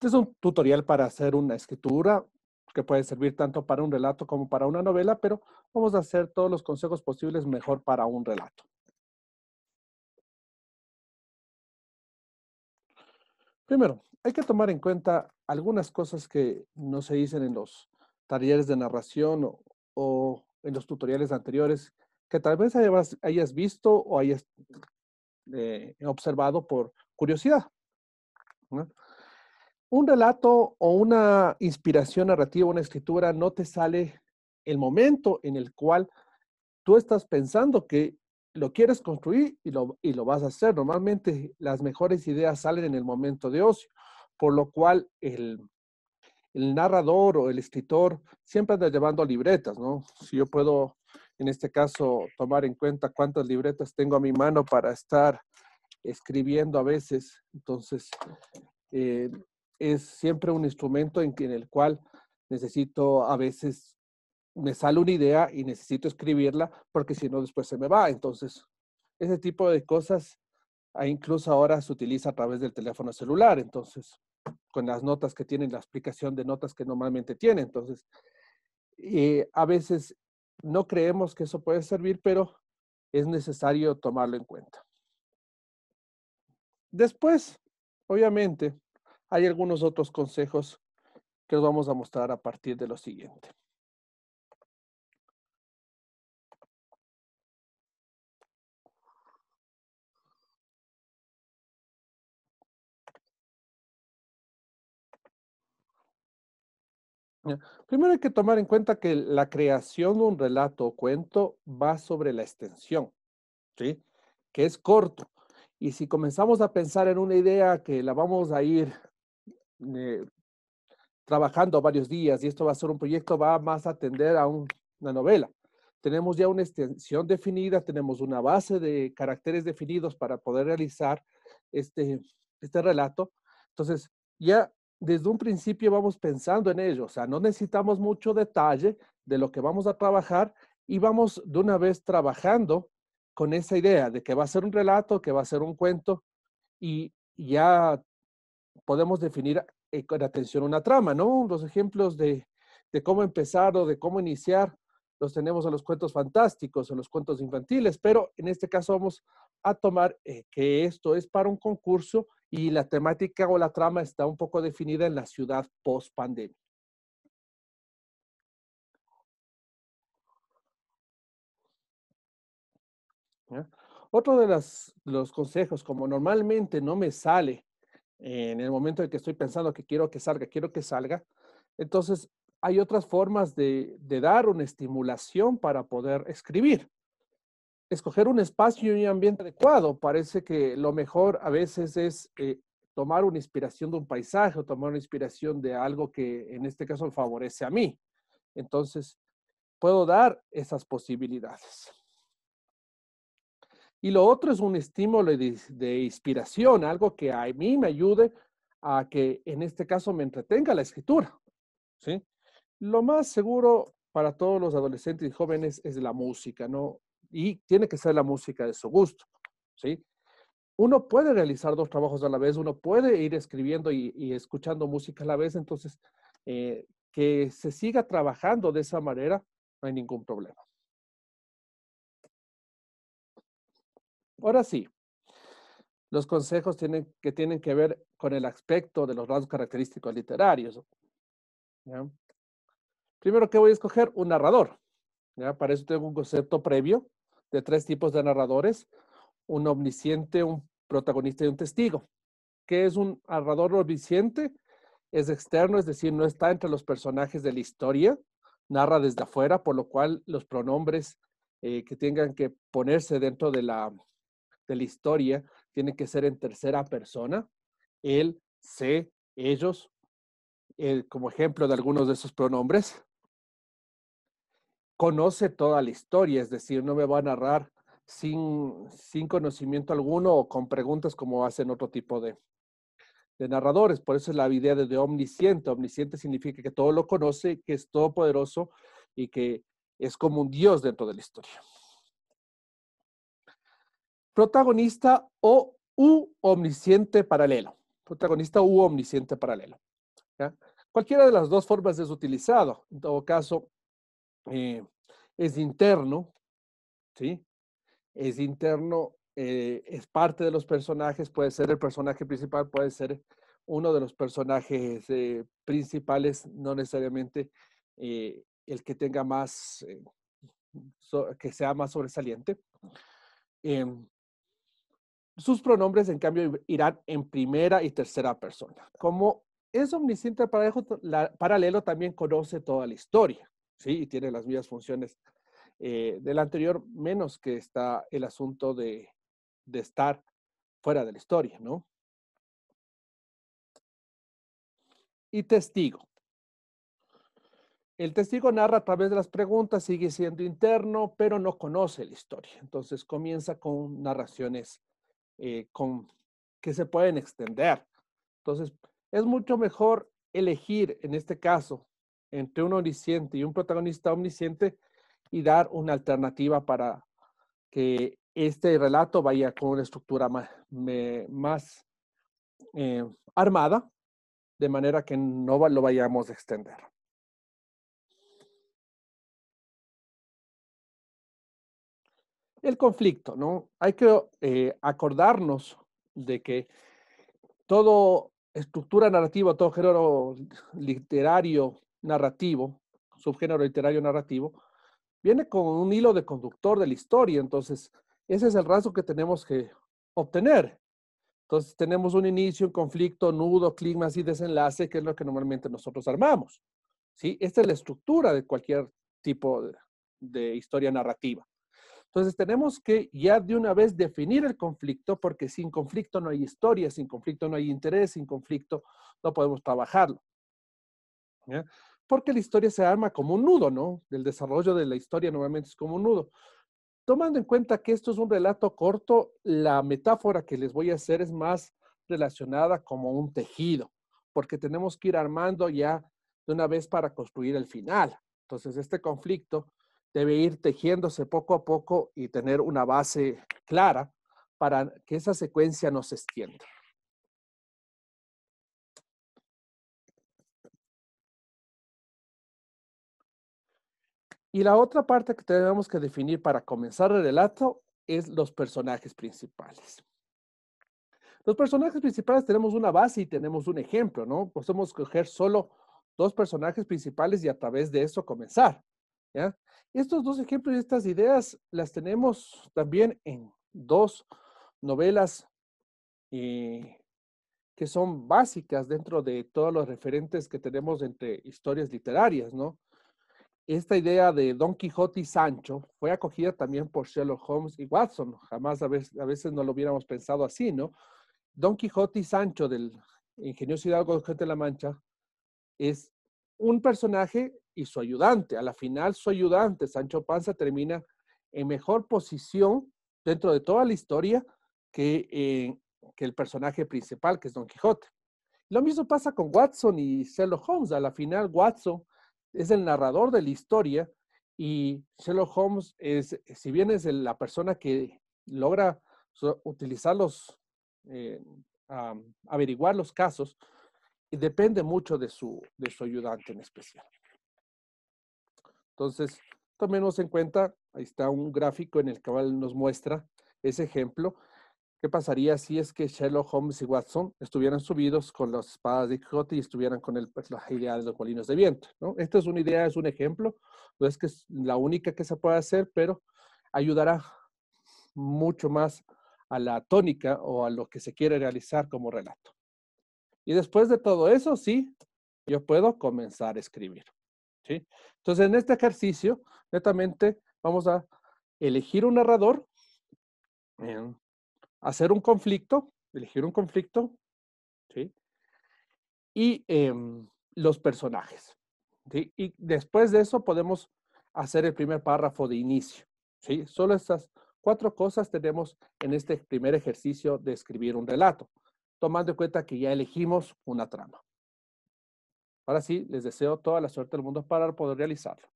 Este es un tutorial para hacer una escritura que puede servir tanto para un relato como para una novela, pero vamos a hacer todos los consejos posibles mejor para un relato. Primero, hay que tomar en cuenta algunas cosas que no se dicen en los talleres de narración o, en los tutoriales anteriores, que tal vez hayas, visto o hayas eh, observado por curiosidad. ¿no? un relato o una inspiración narrativa, una escritura, no te sale el momento en el cual tú estás pensando que lo quieres construir y lo, vas a hacer. Normalmente las mejores ideas salen en el momento de ocio, por lo cual el, narrador o el escritor siempre anda llevando libretas, ¿no? Si yo puedo, en este caso, tomar en cuenta cuántas libretas tengo a mi mano para estar escribiendo a veces, entonces eh, es siempre un instrumento en, el cual necesito a veces me sale una idea y necesito escribirla porque si no después se me va. Entonces, ese tipo de cosas incluso ahora se utiliza a través del teléfono celular. Entonces, con las notas que tienen, la aplicación de notas que normalmente tiene. Entonces, eh, a veces no creemos que eso puede servir, pero es necesario tomarlo en cuenta. Después, obviamente, hay algunos otros consejos que os vamos a mostrar a partir de lo siguiente. Primero hay que tomar en cuenta que la creación de un relato o cuento va sobre la extensión, ¿sí? que es corto. Y si comenzamos a pensar en una idea que la vamos a ir trabajando varios días y esto va a ser un proyecto, va más a atender a una novela. Tenemos ya una extensión definida, tenemos una base de caracteres definidos para poder realizar este, este relato. Entonces, ya desde un principio vamos pensando en ello, o sea, no necesitamos mucho detalle de lo que vamos a trabajar y vamos de una vez trabajando con esa idea de que va a ser un relato, que va a ser un cuento y ya podemos definir eh, con atención una trama, ¿no? Los ejemplos de, cómo empezar o de cómo iniciar los tenemos en los cuentos fantásticos, en los cuentos infantiles, pero en este caso vamos a tomar eh, que esto es para un concurso y la temática o la trama está un poco definida en la ciudad post pandemia. Otro de los consejos, como normalmente no me sale en el momento en que estoy pensando que quiero que salga, quiero que salga. Entonces, hay otras formas de, dar una estimulación para poder escribir. Escoger un espacio y un ambiente adecuado. Parece que lo mejor a veces es eh, tomar una inspiración de un paisaje o tomar una inspiración de algo que en este caso favorece a mí. Entonces, puedo dar esas posibilidades. Y lo otro es un estímulo de, inspiración, algo que a mí me ayude a que en este caso me entretenga la escritura. ¿sí? Lo más seguro para todos los adolescentes y jóvenes es la música, ¿no? Y tiene que ser la música de su gusto, ¿sí? Uno puede realizar dos trabajos a la vez, uno puede ir escribiendo y, escuchando música a la vez, entonces eh, que se siga trabajando de esa manera, no hay ningún problema. Ahora sí, los consejos tienen, que tienen que ver con el aspecto de los rasgos característicos literarios. Primero que voy a escoger un narrador. Para eso tengo un concepto previo de tres tipos de narradores, un omnisciente, un protagonista y un testigo. ¿Qué es un narrador omnisciente? Es externo, es decir, no está entre los personajes de la historia, narra desde afuera, por lo cual los pronombres eh, que tengan que ponerse dentro de la de la historia tiene que ser en tercera persona, él, se, ellos, como ejemplo de algunos de esos pronombres. Conoce toda la historia, es decir, no me va a narrar sin, sin conocimiento alguno o con preguntas como hacen otro tipo de, narradores. Por eso es la idea de, omnisciente. Omnisciente significa que todo lo conoce, que es todopoderoso y que es como un Dios dentro de la historia protagonista o u omnisciente paralelo. Protagonista u omnisciente paralelo. Cualquiera de las dos formas es utilizado. En todo caso, eh, es interno, ¿sí? Es interno, eh, es parte de los personajes, puede ser el personaje principal, puede ser uno de los personajes eh, principales, no necesariamente el que tenga más, que sea más sobresaliente. Em, sus pronombres, en cambio, irán en primera y tercera persona. Como es omnisciente paralelo, también conoce toda la historia, ¿sí? Y tiene las mismas funciones eh, del anterior, menos que está el asunto de, de estar fuera de la historia, ¿no? Y testigo. El testigo narra a través de las preguntas, sigue siendo interno, pero no conoce la historia. Entonces comienza con narraciones eh, que se pueden extender. Entonces, es mucho mejor elegir, en este caso, entre un omnisciente y un protagonista omnisciente y dar una alternativa para que este relato vaya con una estructura más, eh, armada, de manera que no lo vayamos a extender. el conflicto, ¿no? Hay que eh, acordarnos de que todo estructura narrativa, todo género literario narrativo, subgénero literario narrativo, viene con un hilo de conductor de la historia. Entonces, ese es el rasgo que tenemos que obtener. Entonces, tenemos un inicio, un conflicto, nudo, clima y desenlace, que es lo que normalmente nosotros armamos. ¿sí? Esta es la estructura de cualquier tipo de historia narrativa. Entonces tenemos que ya de una vez definir el conflicto, porque sin conflicto no hay historia, sin conflicto no hay interés, sin conflicto no podemos trabajarlo. Porque la historia se arma como un nudo, ¿no? El desarrollo de la historia nuevamente es como un nudo. Tomando en cuenta que esto es un relato corto, la metáfora que les voy a hacer es más relacionada como un tejido, porque tenemos que ir armando ya de una vez para construir el final. Entonces, este conflicto debe ir tejiéndose poco a poco y tener una base clara para que esa secuencia no se extienda. Y la otra parte que tenemos que definir para comenzar el relato es los personajes principales. Los personajes principales tenemos una base y tenemos un ejemplo, ¿no? Podemos coger solo dos personajes principales y a través de eso comenzar. Estos dos ejemplos y estas ideas las tenemos también en dos novelas eh, que son básicas dentro de todos los referentes que tenemos entre historias literarias, ¿no? Esta idea de Don Quijote y Sancho fue acogida también por Sherlock Holmes y Watson. Jamás a veces, a veces no lo hubiéramos pensado así, ¿no? Don Quijote y Sancho del ingenioso Hidalgo de la Mancha es un personaje y su ayudante. A la final, su ayudante, Sancho Panza, termina en mejor posición dentro de toda la historia que, eh, que el personaje principal, que es Don Quijote. Lo mismo pasa con Watson y Sherlock Holmes. A la final, Watson es el narrador de la historia y Sherlock Holmes es, si bien es la persona que logra utilizar los, eh, averiguar los casos, depende mucho de su, de su ayudante en especial. Entonces, tomemos en cuenta, ahí está un gráfico en el cual nos muestra ese ejemplo. ¿Qué pasaría si es que Sherlock Holmes y Watson estuvieran subidos con las espadas de Quijote y estuvieran con el, pues, de los molinos de viento? ¿no? Esta es una idea, es un ejemplo, no es que es la única que se puede hacer, pero ayudará mucho más a la tónica o a lo que se quiere realizar como relato. Y después de todo eso, sí, yo puedo comenzar a escribir. Entonces, en este ejercicio, netamente vamos a elegir un narrador, em, hacer un conflicto, elegir un conflicto, ¿sí? Y em, los personajes. Y después de eso podemos hacer el primer párrafo de inicio. ¿sí? Solo estas cuatro cosas tenemos en este primer ejercicio de escribir un relato, tomando en cuenta que ya elegimos una trama. Ahora sí, les deseo toda la suerte del mundo para poder realizarlo.